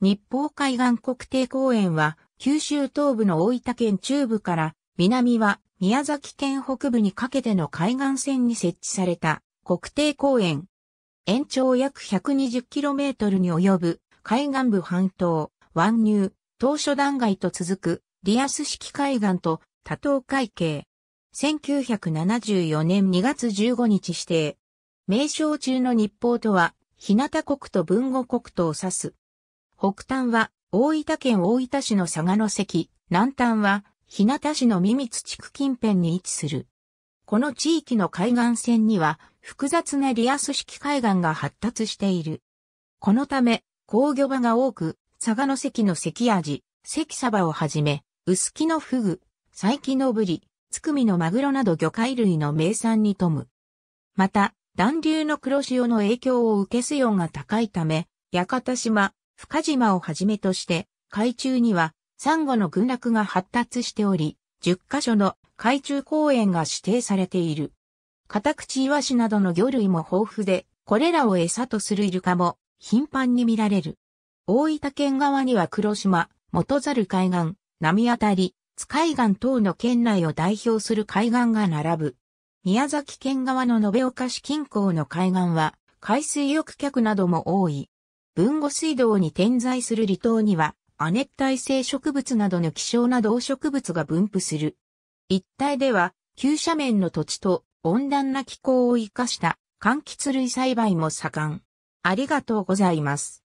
日報海岸国定公園は、九州東部の大分県中部から、南は宮崎県北部にかけての海岸線に設置された国定公園。延長約 120km に及ぶ海岸部半島、湾入、当初断崖と続くリアス式海岸と多島海峡。1974年2月15日指定。名称中の日報とは、日向国と文後国とを指す。北端は大分県大分市の佐賀の関、南端は日向市の三密地区近辺に位置する。この地域の海岸線には複雑なリアス式海岸が発達している。このため、工業場が多く、佐賀の関の関味、関サバをはじめ、薄木のフグ、佐木のブリ、つくみのマグロなど魚介類の名産に富む。また、暖流の黒潮の影響を受け水温が高いため、屋形島、深島をはじめとして、海中には、サンゴの群落が発達しており、10カ所の海中公園が指定されている。カタクチイワシなどの魚類も豊富で、これらを餌とするイルカも頻繁に見られる。大分県側には黒島、元猿海岸、波当たり、津海岸等の県内を代表する海岸が並ぶ。宮崎県側の延岡市近郊の海岸は、海水浴客なども多い。豊後水道に点在する離島には、亜熱帯性植物などの希少な動植物が分布する。一帯では、急斜面の土地と温暖な気候を生かした柑橘類栽培も盛ん。ありがとうございます。